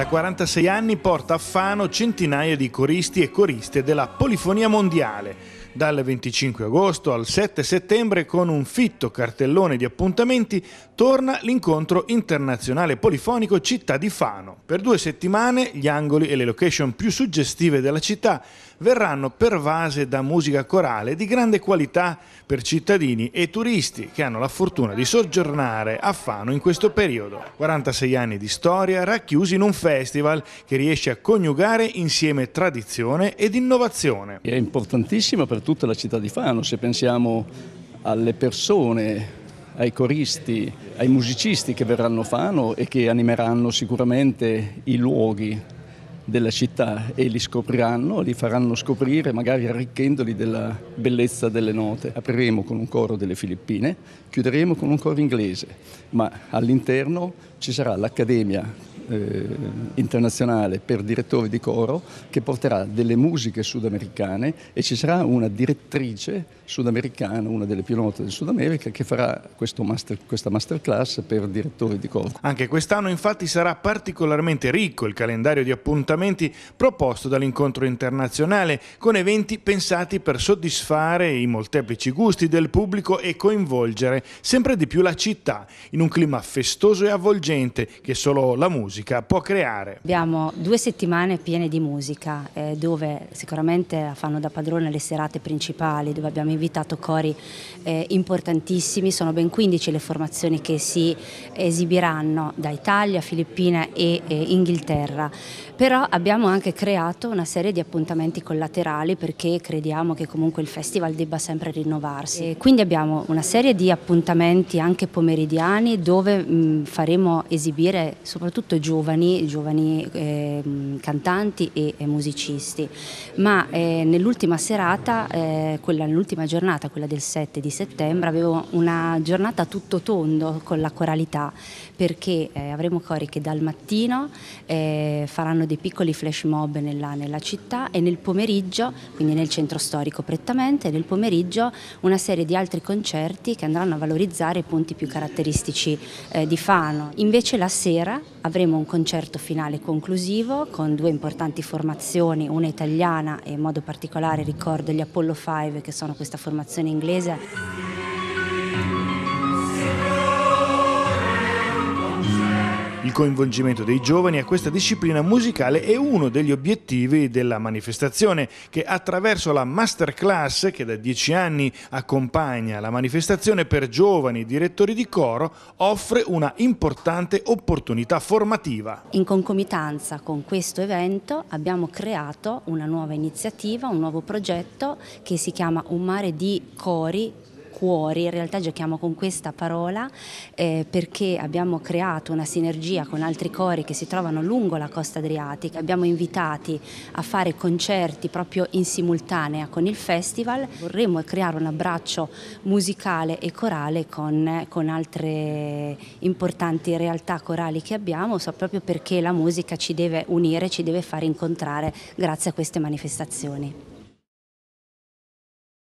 Da 46 anni porta a Fano centinaia di coristi e coriste della polifonia mondiale dal 25 agosto al 7 settembre con un fitto cartellone di appuntamenti torna l'incontro internazionale polifonico Città di Fano. Per due settimane gli angoli e le location più suggestive della città verranno pervase da musica corale di grande qualità per cittadini e turisti che hanno la fortuna di soggiornare a Fano in questo periodo. 46 anni di storia racchiusi in un festival che riesce a coniugare insieme tradizione ed innovazione. È importantissima per tutta la città di Fano, se pensiamo alle persone ai coristi, ai musicisti che verranno a Fano e che animeranno sicuramente i luoghi della città e li scopriranno, li faranno scoprire magari arricchendoli della bellezza delle note. Apriremo con un coro delle Filippine, chiuderemo con un coro inglese, ma all'interno ci sarà l'Accademia eh, internazionale per direttori di coro che porterà delle musiche sudamericane e ci sarà una direttrice sudamericana, una delle più note del Sud America, che farà master, questa masterclass per direttori di coro. Anche quest'anno infatti sarà particolarmente ricco il calendario di appuntamenti proposto dall'incontro internazionale, con eventi pensati per soddisfare i molteplici gusti del pubblico e coinvolgere sempre di più la città in un clima festoso e avvolgente che solo la musica musica può creare? Abbiamo due settimane piene di musica eh, dove sicuramente fanno da padrone le serate principali dove abbiamo invitato cori eh, importantissimi, sono ben 15 le formazioni che si esibiranno da Italia, Filippine e eh, Inghilterra, però abbiamo anche creato una serie di appuntamenti collaterali perché crediamo che comunque il festival debba sempre rinnovarsi. E quindi abbiamo una serie di appuntamenti anche pomeridiani dove mh, mm, faremo esibire soprattutto giù giovani, giovani eh, cantanti e, e, musicisti, ma eh, nell'ultima serata, eh, quella, nell'ultima giornata, quella del 7 di settembre, avevo una giornata tutto tondo con la coralità, perché eh, avremo cori che dal mattino eh, faranno dei piccoli flash mob nella, nella città e nel pomeriggio, quindi nel centro storico prettamente, nel pomeriggio una serie di altri concerti che andranno a valorizzare i punti più caratteristici eh, di Fano. Invece la sera avremo un concerto finale conclusivo con due importanti formazioni, una italiana e in modo particolare ricordo gli Apollo 5 che sono questa formazione inglese. Il coinvolgimento dei giovani a questa disciplina musicale è uno degli obiettivi della manifestazione che attraverso la masterclass che da dieci anni accompagna la manifestazione per giovani direttori di coro offre una importante opportunità formativa. In concomitanza con questo evento abbiamo creato una nuova iniziativa, un nuovo progetto che si chiama Un mare di cori cuori, in realtà giochiamo con questa parola eh, perché abbiamo creato una sinergia con altri cori che si trovano lungo la costa adriatica, abbiamo invitati a fare concerti proprio in simultanea con il festival, vorremmo creare un abbraccio musicale e corale con, con altre importanti realtà corali che abbiamo, so proprio perché la musica ci deve unire, ci deve far incontrare grazie a queste manifestazioni.